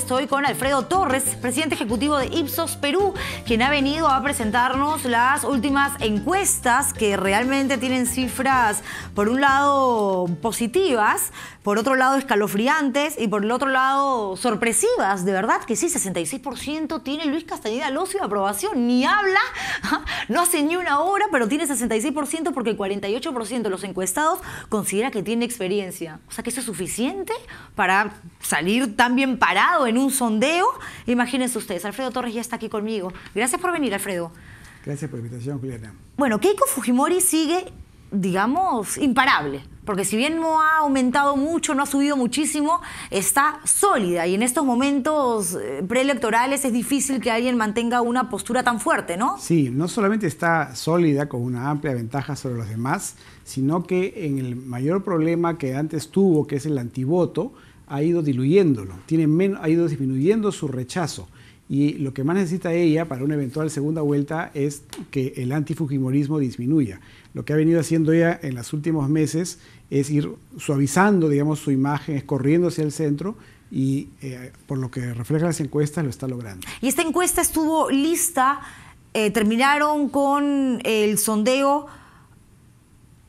Estoy con Alfredo Torres, presidente ejecutivo de Ipsos Perú, quien ha venido a presentarnos las últimas encuestas que realmente tienen cifras, por un lado, positivas, por otro lado, escalofriantes y por el otro lado, sorpresivas. De verdad que sí, 66% tiene Luis Castañeda ocio de aprobación. Ni habla, no hace ni una hora, pero tiene 66% porque el 48% de los encuestados considera que tiene experiencia. O sea que eso es suficiente para salir tan bien parado en en un sondeo. Imagínense ustedes, Alfredo Torres ya está aquí conmigo. Gracias por venir, Alfredo. Gracias por la invitación, Juliana. Bueno, Keiko Fujimori sigue, digamos, imparable. Porque si bien no ha aumentado mucho, no ha subido muchísimo, está sólida. Y en estos momentos eh, preelectorales es difícil que alguien mantenga una postura tan fuerte, ¿no? Sí, no solamente está sólida con una amplia ventaja sobre los demás, sino que en el mayor problema que antes tuvo, que es el antivoto, ha ido diluyéndolo, menos, ha ido disminuyendo su rechazo. Y lo que más necesita ella para una eventual segunda vuelta es que el antifujimorismo disminuya. Lo que ha venido haciendo ella en los últimos meses es ir suavizando, digamos, su imagen, corriendo hacia el centro y eh, por lo que refleja las encuestas lo está logrando. Y esta encuesta estuvo lista, eh, terminaron con el sondeo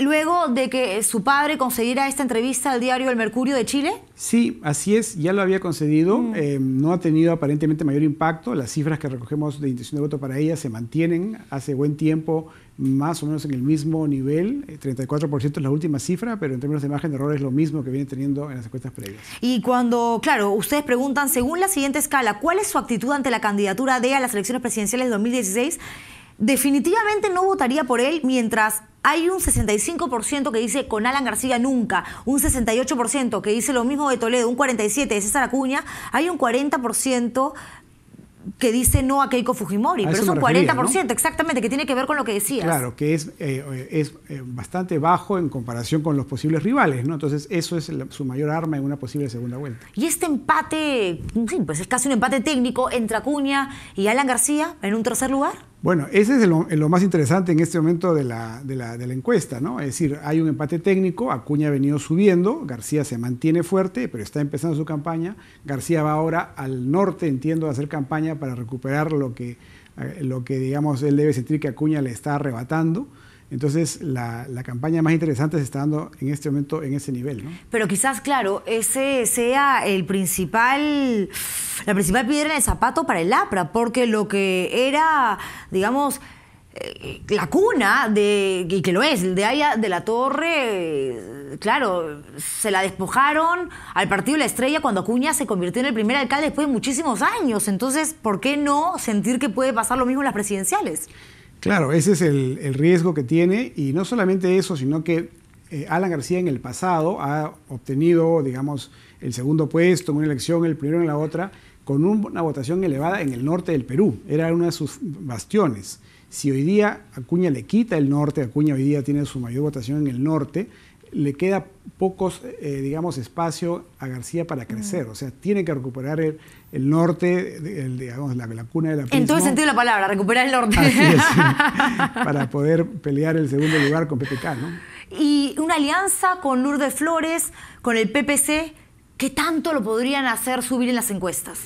luego de que su padre concediera esta entrevista al diario El Mercurio de Chile? Sí, así es, ya lo había concedido, mm. eh, no ha tenido aparentemente mayor impacto, las cifras que recogemos de intención de voto para ella se mantienen hace buen tiempo, más o menos en el mismo nivel, 34% eh, es la última cifra, pero en términos de imagen de error es lo mismo que viene teniendo en las encuestas previas. Y cuando, claro, ustedes preguntan, según la siguiente escala, ¿cuál es su actitud ante la candidatura de a las elecciones presidenciales de 2016? definitivamente no votaría por él mientras hay un 65% que dice con Alan García nunca, un 68% que dice lo mismo de Toledo, un 47% de César Acuña, hay un 40% que dice no a Keiko Fujimori, pero es un 40%, exactamente, que tiene que ver con lo que decías. Claro, que es, eh, eh, es eh, bastante bajo en comparación con los posibles rivales, ¿no? Entonces, eso es su mayor arma en una posible segunda vuelta. Y este empate, pues es casi un empate técnico entre Acuña y Alan García en un tercer lugar. Bueno, ese es lo, más interesante en este momento de la, encuesta, ¿no? Es decir, hay un empate técnico, Acuña ha venido subiendo, García se mantiene fuerte, pero está empezando su campaña. García va ahora al norte, entiendo, a hacer campaña para recuperar lo que, eh, lo que digamos, él debe sentir que Acuña le está arrebatando. Entonces, la, campaña más interesante se está dando en este momento en ese nivel. ¿no? Pero quizás, claro, ese sea el principal, la principal piedra en el zapato para el APRA, porque lo que era, digamos, eh, la cuna de, y que lo es, de allá de la Torre, claro, se la despojaron al Partido la Estrella cuando Acuña se convirtió en el primer alcalde después de muchísimos años. Entonces, ¿por qué no sentir que puede pasar lo mismo en las presidenciales? Claro, ese es el, riesgo que tiene y no solamente eso, sino que eh, Alan García en el pasado ha obtenido, digamos, el segundo puesto en una elección, el primero en la otra, con una votación elevada en el norte del Perú. Era uno de sus bastiones. Si hoy día Acuña le quita el norte, Acuña hoy día tiene su mayor votación en el norte, le queda pocos, eh, digamos, espacio a García para crecer. O sea, tiene que recuperar el, norte, digamos, la, cuna de la En todo sentido de la palabra, recuperar el norte. Así es, para poder pelear el segundo lugar con PPK, ¿no? Y una alianza con Lourdes Flores, con el PPC, ¿qué tanto lo podrían hacer subir en las encuestas?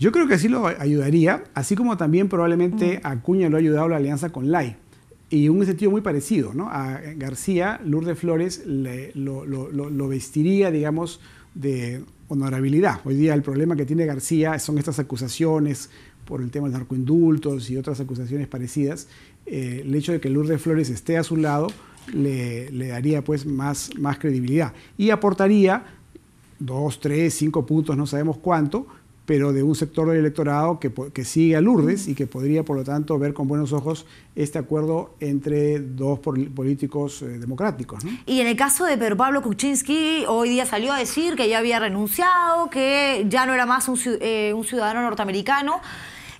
Yo creo que así lo ayudaría, así como también probablemente Acuña lo ha ayudado la alianza con Lai y un sentido muy parecido, ¿no? A García, Lourdes Flores lo, vestiría, digamos, de honorabilidad. Hoy día el problema que tiene García son estas acusaciones por el tema de narcoindultos y otras acusaciones parecidas. Eh, el hecho de que Lourdes Flores esté a su lado le, le daría pues más, más credibilidad y aportaría dos, tres, cinco puntos, no sabemos cuánto, pero de un sector del electorado que, sigue a Lourdes y que podría, por lo tanto, ver con buenos ojos este acuerdo entre dos políticos eh, democráticos. Y en el caso de Pedro Pablo Kuczynski, hoy día salió a decir que ya había renunciado, que ya no era más un, eh, ciudadano norteamericano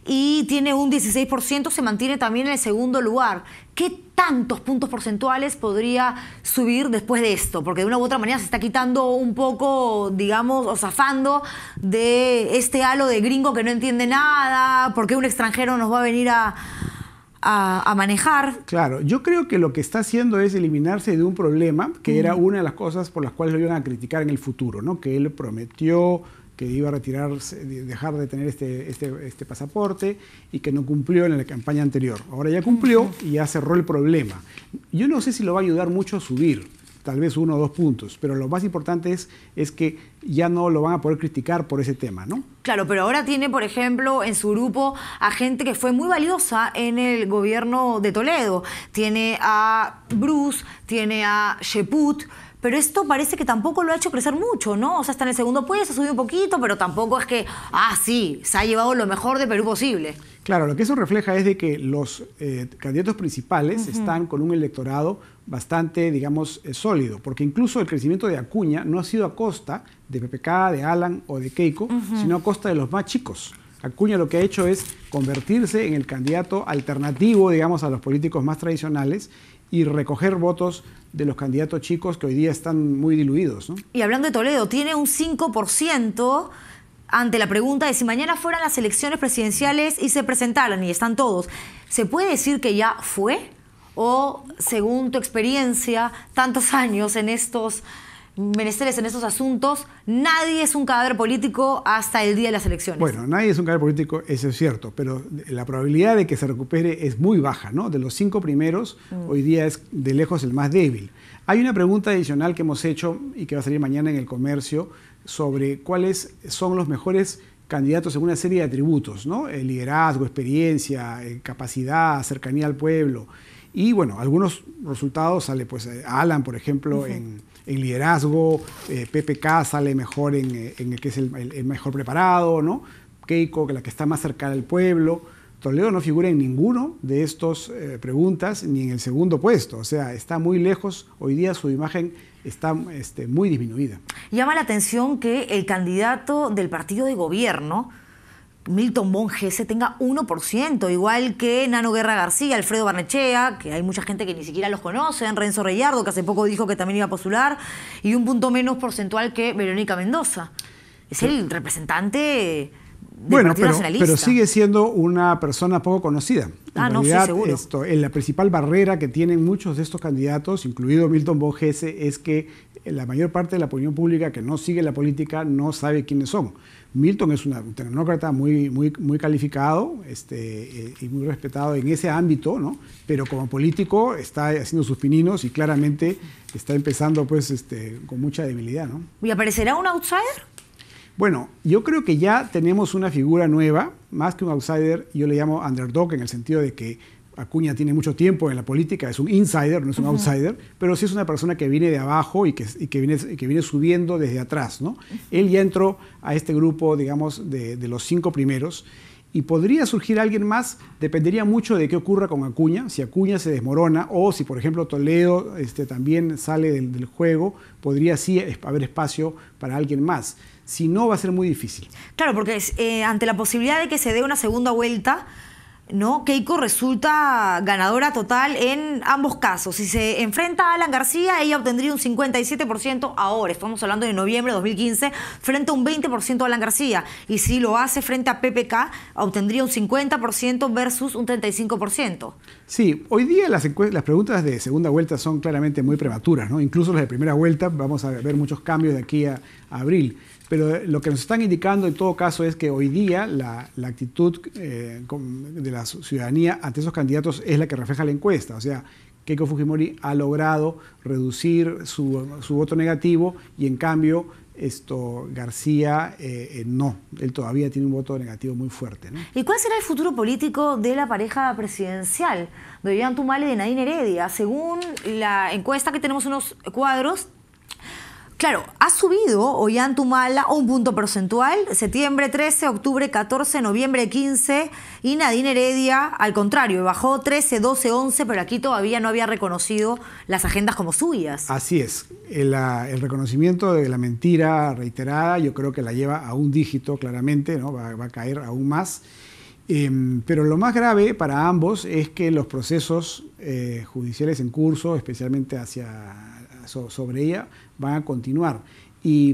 y tiene un 16%, se mantiene también en el segundo lugar. ¿Qué tantos puntos porcentuales podría subir después de esto, porque de una u otra manera se está quitando un poco, digamos, o zafando de este halo de gringo que no entiende nada, porque un extranjero nos va a venir a, manejar. Claro, yo creo que lo que está haciendo es eliminarse de un problema que era mm. una de las cosas por las cuales lo iban a criticar en el futuro, ¿no? Que él prometió que iba a retirarse, dejar de tener este, este, este, pasaporte y que no cumplió en la campaña anterior. Ahora ya cumplió y ya cerró el problema. Yo no sé si lo va a ayudar mucho a subir, tal vez uno o dos puntos, pero lo más importante es, es que ya no lo van a poder criticar por ese tema, ¿no? Claro, pero ahora tiene, por ejemplo, en su grupo a gente que fue muy valiosa en el gobierno de Toledo. Tiene a Bruce, tiene a Sheput pero esto parece que tampoco lo ha hecho crecer mucho, ¿no? O sea, está en el segundo puesto, ha subido un poquito, pero tampoco es que, ah, sí, se ha llevado lo mejor de Perú posible. Claro, lo que eso refleja es de que los eh, candidatos principales están con un electorado bastante, digamos, eh, sólido, porque incluso el crecimiento de Acuña no ha sido a costa de PPK, de Alan o de Keiko, sino a costa de los más chicos. Acuña lo que ha hecho es convertirse en el candidato alternativo, digamos, a los políticos más tradicionales y recoger votos de los candidatos chicos que hoy día están muy diluidos. Y hablando de Toledo, tiene un 5% ante la pregunta de si mañana fueran las elecciones presidenciales y se presentaran y están todos. ¿Se puede decir que ya fue? ¿O según tu experiencia, tantos años en estos menesteres en esos asuntos, nadie es un cadáver político hasta el día de las elecciones. Bueno, nadie es un cadáver político, eso es cierto, pero la probabilidad de que se recupere es muy baja, ¿no? De los cinco primeros, mm. hoy día es de lejos el más débil. Hay una pregunta adicional que hemos hecho y que va a salir mañana en el comercio sobre cuáles son los mejores candidatos en una serie de atributos, ¿no? El liderazgo, experiencia, eh, capacidad, cercanía al pueblo. Y bueno, algunos resultados sale pues eh, Alan, por ejemplo, en en liderazgo, eh, sale sale mejor eh, en, el que es el, mejor preparado, ¿no? Keiko, que la que está más cercana al pueblo. Toledo no figura en ninguno de estas eh, preguntas ni en el segundo puesto, o sea, está muy lejos, hoy día su imagen está este, muy disminuida. Llama la atención que el candidato del partido de gobierno, Milton Monge se tenga 1%, igual que Nano Guerra García, Alfredo Barnechea, que hay mucha gente que ni siquiera los conoce, Renzo Reyardo, que hace poco dijo que también iba a postular, y un punto menos porcentual que Verónica Mendoza. Es el representante bueno, pero, sigue siendo una persona poco conocida. Ah, en no, realidad, seguro. Esto, la principal barrera que tienen muchos de estos candidatos, incluido Milton Bojese, es que eh, la mayor parte de la opinión pública que no sigue la política no sabe quiénes son. Milton es un tecnócrata muy, muy, muy calificado este, eh, y muy respetado en ese ámbito, ¿no? pero como político está haciendo sus pininos y claramente está empezando pues, este, con mucha debilidad. ¿no? ¿Y aparecerá un outsider? Bueno, yo creo que ya tenemos una figura nueva, más que un outsider, yo le llamo underdog en el sentido de que Acuña tiene mucho tiempo en la política, es un insider, no es un outsider, pero sí es una persona que viene de abajo y que, viene, subiendo desde atrás. ¿no? Él ya entró a este grupo, digamos, de, los cinco primeros y podría surgir alguien más, dependería mucho de qué ocurra con Acuña, si Acuña se desmorona o si por ejemplo Toledo este, también sale del, del, juego, podría sí haber espacio para alguien más. Si no, va a ser muy difícil. Claro, porque eh, ante la posibilidad de que se dé una segunda vuelta, ¿no? Keiko resulta ganadora total en ambos casos. Si se enfrenta a Alan García, ella obtendría un 57% ahora, estamos hablando de noviembre de 2015, frente a un 20% a Alan García. Y si lo hace frente a PPK, obtendría un 50% versus un 35%. Sí, hoy día las, preguntas de segunda vuelta son claramente muy prematuras, ¿no? Incluso las de primera vuelta, vamos a ver muchos cambios de aquí a abril. Pero eh, lo que nos están indicando en todo caso es que hoy día la, actitud eh, de la ciudadanía ante esos candidatos es la que refleja la encuesta. O sea, Keiko Fujimori ha logrado reducir su, voto negativo y en cambio esto García eh, no, él todavía tiene un voto negativo muy fuerte. ¿Y cuál será el futuro político de la pareja presidencial de Vivian Tumale y de Nadine Heredia? Según la encuesta que tenemos unos cuadros, Claro, ha subido Tumala un punto porcentual, septiembre 13, octubre 14, noviembre 15 y Nadine Heredia, al contrario, bajó 13, 12, 11, pero aquí todavía no había reconocido las agendas como suyas. Así es, ah, el, reconocimiento de la mentira reiterada yo creo que la lleva a un dígito claramente, ¿no? va, a caer aún más. Em, pero lo más grave para ambos es que los procesos eh, judiciales en curso, especialmente hacia sobre ella van a continuar. Y,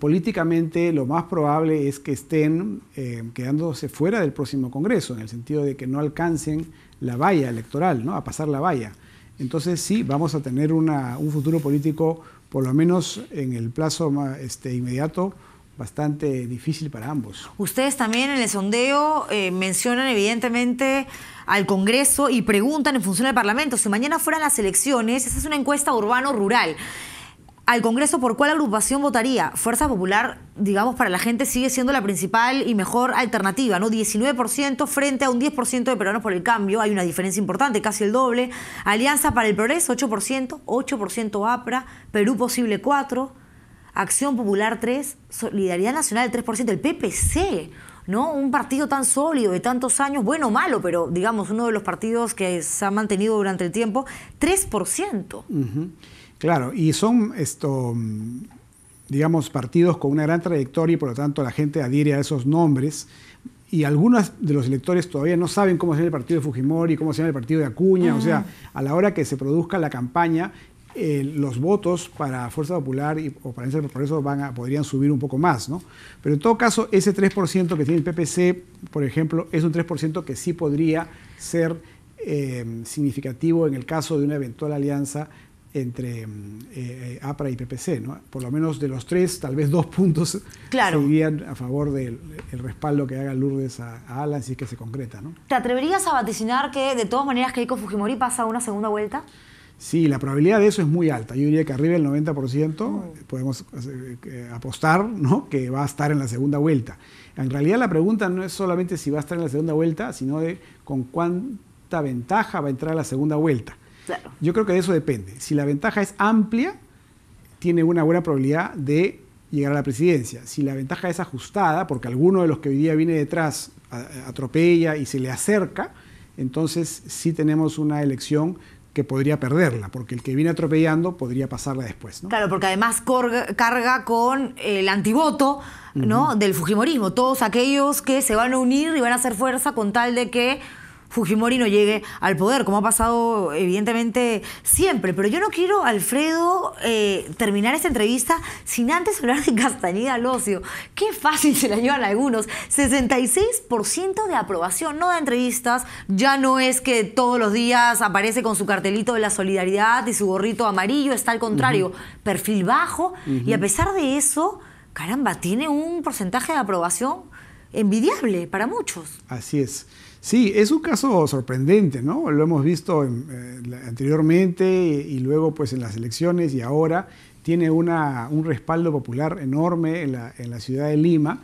políticamente lo más probable es que estén eh, quedándose fuera del próximo Congreso, en el sentido de que no alcancen la valla electoral, ¿no? a pasar la valla. Entonces sí, vamos a tener un futuro político, por lo menos en el plazo este, inmediato, bastante difícil para ambos. Ustedes también en el sondeo eh, mencionan evidentemente al Congreso y preguntan en función del Parlamento, si mañana fueran las elecciones, esa es una encuesta urbano-rural al Congreso por cuál agrupación votaría. Fuerza Popular, digamos, para la gente sigue siendo la principal y mejor alternativa, ¿no? 19% frente a un 10% de peruanos por el cambio, hay una diferencia importante, casi el doble. Alianza para el Progreso, 8%, 8% APRA, Perú Posible 4%, Acción Popular 3%, Solidaridad Nacional 3%, el PPC. ¿no? Un partido tan sólido de tantos años, bueno o malo, pero digamos, uno de los partidos que se ha mantenido durante el tiempo, 3%. Claro, y son esto digamos, partidos con una gran trayectoria y por lo tanto la gente adhiere a esos nombres. Y algunos de los electores todavía no saben cómo se el partido de Fujimori, cómo se llama el partido de Acuña. O ah. sea, a la hora que se produzca la campaña, eh, los votos para Fuerza Popular y, o para el Progreso van a, podrían subir un poco más, ¿no? Pero en todo caso, ese 3% que tiene el PPC, por ejemplo, es un 3% que sí podría ser eh, significativo en el caso de una eventual alianza entre eh, APRA y PPC, ¿no? Por lo menos de los tres, tal vez dos puntos claro. a favor del respaldo que haga Lourdes a, a, Alan si es que se concreta, ¿no? ¿Te atreverías a vaticinar que de todas maneras Keiko Fujimori pasa a una segunda vuelta? Sí, la probabilidad de eso es muy alta. Yo diría que arriba del 90% mm. podemos eh, eh, apostar ¿no? que va a estar en la segunda vuelta. En realidad la pregunta no es solamente si va a estar en la segunda vuelta, sino de con cuánta ventaja va a entrar a la segunda vuelta. Yo creo que de eso depende. Si la ventaja es amplia, tiene una buena probabilidad de llegar a la presidencia. Si la ventaja es ajustada, porque alguno de los que hoy día viene detrás atropella y se le acerca, entonces sí tenemos una elección que podría perderla, porque el que viene atropellando podría pasarla después. Claro, porque además carga con el antivoto ¿no? del Fujimorismo, todos aquellos que se van a unir y van a hacer fuerza con tal de que Fujimori no llegue al poder, como ha pasado evidentemente siempre. Pero yo no quiero, Alfredo, eh, terminar esta entrevista sin antes hablar de Castañeda ocio Qué fácil se la llevan algunos. 66% de aprobación, no de entrevistas, ya no es que todos los días aparece con su cartelito de la solidaridad y su gorrito amarillo, está al contrario, perfil bajo. Y a pesar de eso, caramba, tiene un porcentaje de aprobación envidiable para muchos. Así es. Sí, es un caso sorprendente, ¿no? Lo hemos visto eh, anteriormente y, luego pues en las elecciones y ahora tiene una, un respaldo popular enorme en la, ciudad de Lima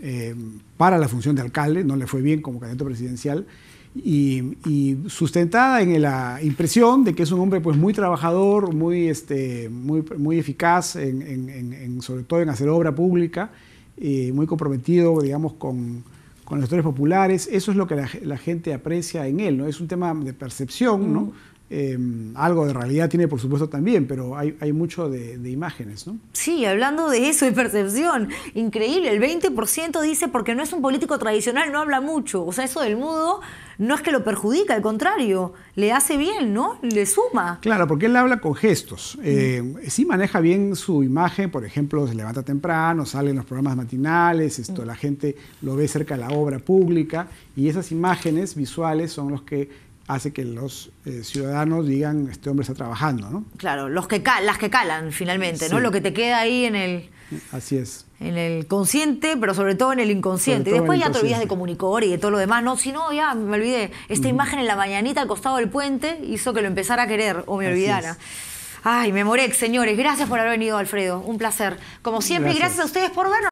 eh, para la función de alcalde, no le fue bien como candidato presidencial. Y, sustentada en la impresión de que es un hombre pues muy trabajador, muy, este, muy, muy eficaz, en, sobre todo en hacer obra pública, eh, muy comprometido, digamos, con, con los actores populares, eso es lo que la, la gente aprecia en él, ¿no? Es un tema de percepción, ¿no? Em, algo de realidad tiene, por supuesto, también, pero hay, hay mucho de, imágenes, ¿no? Sí, hablando de eso, de percepción, increíble, el 20% dice porque no es un político tradicional, no habla mucho, o sea, eso del mudo no es que lo perjudica, al contrario, le hace bien, ¿no? Le suma. Claro, porque él habla con gestos, mm. eh, sí maneja bien su imagen, por ejemplo, se levanta temprano, sale en los programas matinales, esto, mm. la gente lo ve cerca de la obra pública y esas imágenes visuales son los que hace que los eh, ciudadanos digan, este hombre está trabajando, ¿no? Claro, los que las que calan finalmente, ¿no? Lo que te queda ahí en el... Así es. En el consciente, pero sobre todo en el inconsciente. Y después ya te olvidas de comunicador y de todo lo demás. No, si no, ya me olvidé. Esta imagen en la mañanita al costado del puente hizo que lo empezara a querer o me olvidara. Ay, me moré, señores, gracias por haber venido, Alfredo. Un placer. Como siempre, gracias, gracias a ustedes por vernos.